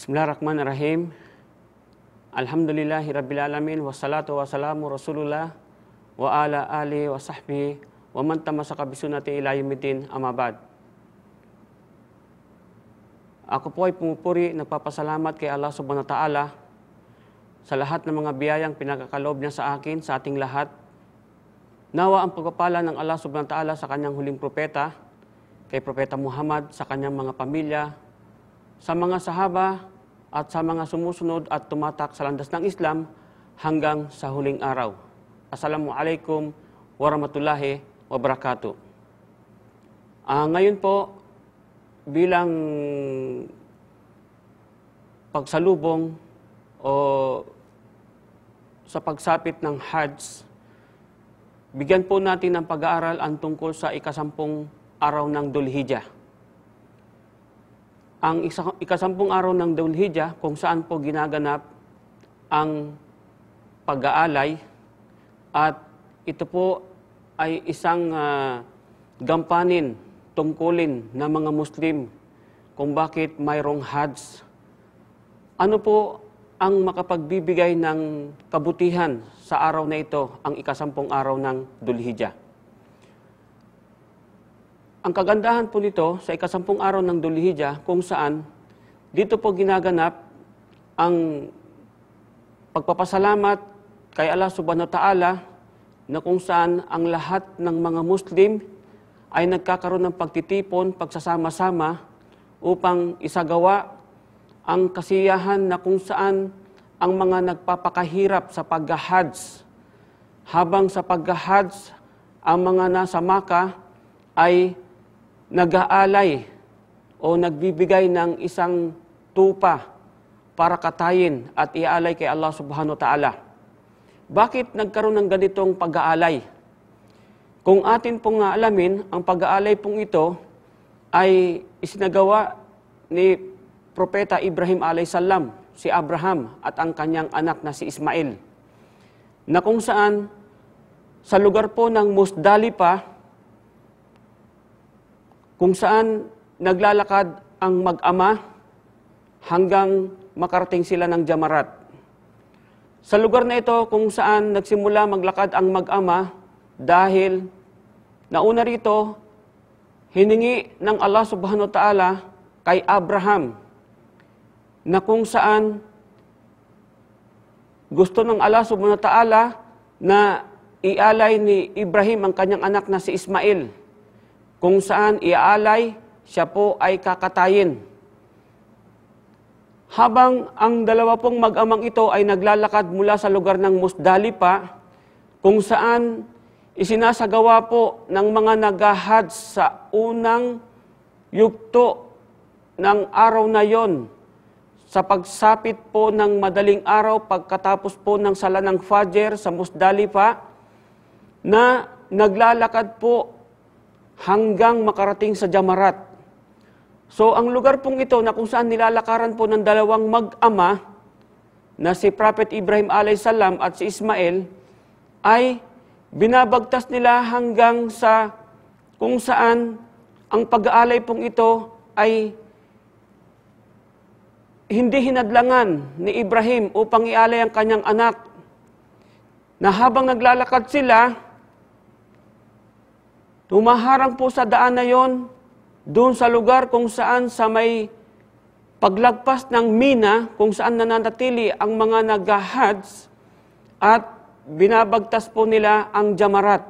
Bismillahirrahmanirrahim. Alhamdulillahi Alamin. Wassalatu wassalamu Rasulullah wa ala alihi wa sahbihi wa man tamasaka bisunati ila yumidin amabad. Ako po ay pumupuri, nagpapasalamat kay Allah subhanahu wa ta'ala sa lahat ng mga biyayang pinagkakaloob niya sa akin, sa ating lahat. Nawa ang pagpapala ng Allah subhanahu wa ta'ala sa kanyang huling propeta, kay Propeta Muhammad, sa kanyang mga pamilya, sa mga sahaba, at sa mga sumusunod at tumatak sa landas ng Islam hanggang sa huling araw. Assalamualaikum warahmatullahi wabarakatuh. Uh, ngayon po, bilang pagsalubong o sa pagsapit ng Hajj, bigyan po natin ng pag-aaral ang tungkol sa ikasampung araw ng Dulhijjah ang isa, ikasampung araw ng Dhul kung saan po ginaganap ang pag-aalay at ito po ay isang uh, gampanin, tungkulin ng mga Muslim kung bakit mayroong Hajj. Ano po ang makapagbibigay ng kabutihan sa araw na ito, ang ikasampung araw ng Dulhijjah? Ang kagandahan po nito sa ikasampung araw ng Dulihidya kung saan dito po ginaganap ang pagpapasalamat kay Allah subhanahu wa ta'ala na kung saan ang lahat ng mga Muslim ay nagkakaroon ng pagtitipon, pagsasama-sama upang isagawa ang kasiyahan na kung saan ang mga nagpapakahirap sa paggahads. Habang sa paggahads, ang mga nasa Maka ay nag-aalay o nagbibigay ng isang tupa para katayin at ialay kay Allah subhanahu wa ta'ala. Bakit nagkaroon ng ganitong pag-aalay? Kung atin pong alamin, ang pag-aalay pong ito ay isinagawa ni Propeta Ibrahim salam si Abraham at ang kanyang anak na si Ismail, na kung saan sa lugar po ng Musdalipa, kung saan naglalakad ang mag-ama hanggang makarating sila ng Jamarat. Sa lugar na ito kung saan nagsimula maglakad ang mag-ama dahil nauna rito hiningi ng Allah subhanahu wa ta'ala kay Abraham na kung saan gusto ng Allah subhanahu wa ta'ala na ialay ni Ibrahim ang kanyang anak na si Ismail kung saan iaalay, siya po ay kakatayin. Habang ang dalawa pong mag-amang ito ay naglalakad mula sa lugar ng Musdalipa, kung saan isinasagawa po ng mga nagahad sa unang yugto ng araw na yon sa pagsapit po ng madaling araw pagkatapos po ng sala ng Fajr sa Musdalipa na naglalakad po hanggang makarating sa Jamarat. So ang lugar pong ito na kung saan nilalakaran po ng dalawang mag-ama na si Prophet Ibrahim salam at si Ismail ay binabagtas nila hanggang sa kung saan ang pag-aalay pong ito ay hindi hinadlangan ni Ibrahim upang ialay ang kanyang anak. Na habang naglalakad sila, Tumaharang po sa daan na yon, doon sa lugar kung saan sa may paglagpas ng mina, kung saan nananatili ang mga nagahads at binabagtas po nila ang jamarat.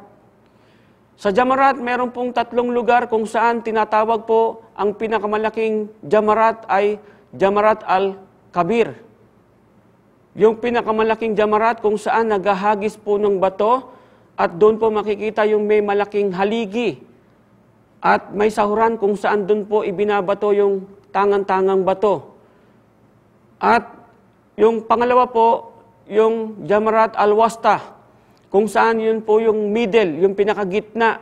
Sa jamarat, meron pong tatlong lugar kung saan tinatawag po ang pinakamalaking jamarat ay jamarat al-kabir. Yung pinakamalaking jamarat kung saan nagahagis po ng bato at doon po makikita yung may malaking haligi. At may sahuran kung saan doon po ibinabato yung tangang tangang bato. At yung pangalawa po, yung Jamarat al-Wasta, kung saan yun po yung middle, yung pinakagitna.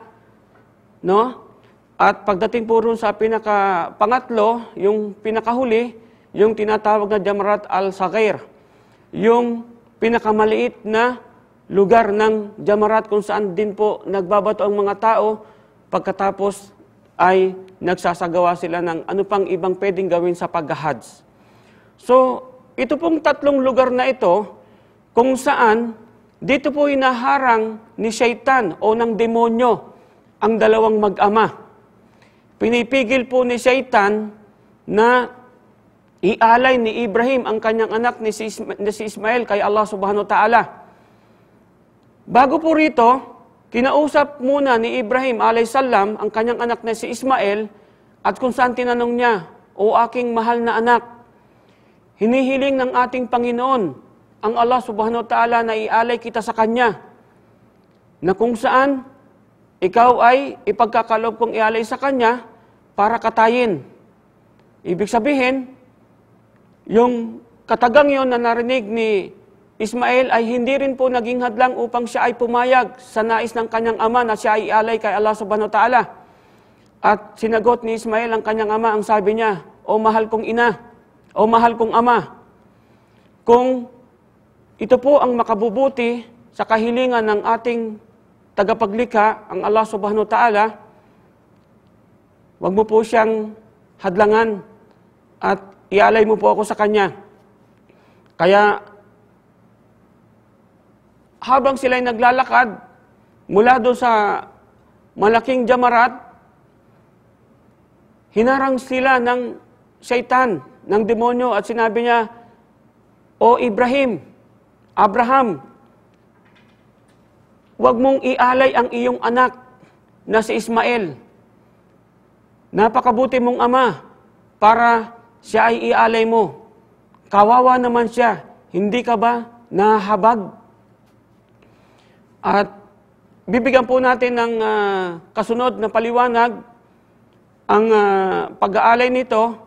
No? At pagdating po rin sa pinaka pangatlo, yung pinakahuli, yung tinatawag na Jamarat al-Sakair. Yung pinakamaliit na lugar ng Jamarat kung saan din po nagbabato ang mga tao. Pagkatapos ay nagsasagawa sila ng ano pang ibang pwedeng gawin sa paghahads. So, ito pong tatlong lugar na ito kung saan dito po hinaharang ni Shaitan o ng demonyo ang dalawang mag-ama. Pinipigil po ni Shaitan na ialay ni Ibrahim ang kanyang anak ni si Ismail kay Allah subhanahu wa ta'ala. Bago po rito, kinausap muna ni Ibrahim salam ang kanyang anak na si Ismael at kung saan tinanong niya, O aking mahal na anak, hinihiling ng ating Panginoon ang Allah subhanahu wa ta'ala na ialay kita sa Kanya na kung saan ikaw ay ipagkakalob kong ialay sa Kanya para katayin. Ibig sabihin, yung katagang yon na narinig ni Ismail ay hindi rin po naging hadlang upang siya ay pumayag sa nais ng kanyang ama na siya ay ialay kay Allah subhanahu wa ta'ala. At sinagot ni Ismail ang kanyang ama ang sabi niya, O mahal kong ina, o mahal kong ama, kung ito po ang makabubuti sa kahilingan ng ating tagapaglikha, ang Allah subhanahu wa ta'ala, huwag mo po siyang hadlangan at ialay mo po ako sa Kanya. Kaya habang sila'y naglalakad mula doon sa malaking jamarat, hinarang sila ng shaitan, ng demonyo at sinabi niya, O Ibrahim, Abraham, huwag mong ialay ang iyong anak na si Ismael. Napakabuti mong ama para siya ay ialay mo. Kawawa naman siya. Hindi ka ba nahabag at bibigyan po natin ng uh, kasunod na paliwanag ang uh, pag-aalay nito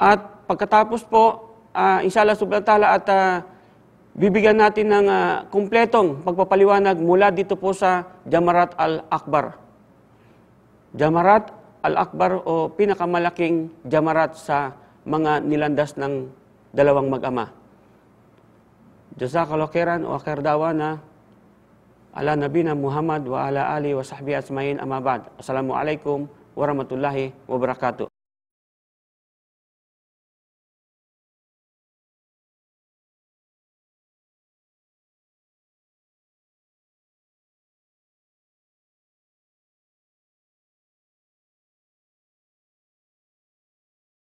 at pagkatapos po, uh, ah, inshallah subhanahu at uh, bibigyan natin ng uh, kumpletong pagpapaliwanag mula dito po sa Jamarat al-Akbar. Jamarat al-Akbar o pinakamalaking jamarat sa mga nilandas ng dalawang mag-ama. Jazakallah kalokeran o akhir dawana. ala nabina Muhammad wa ala ali wa sahbihi asmain amma ba'd. Assalamualaikum warahmatullahi wabarakatuh.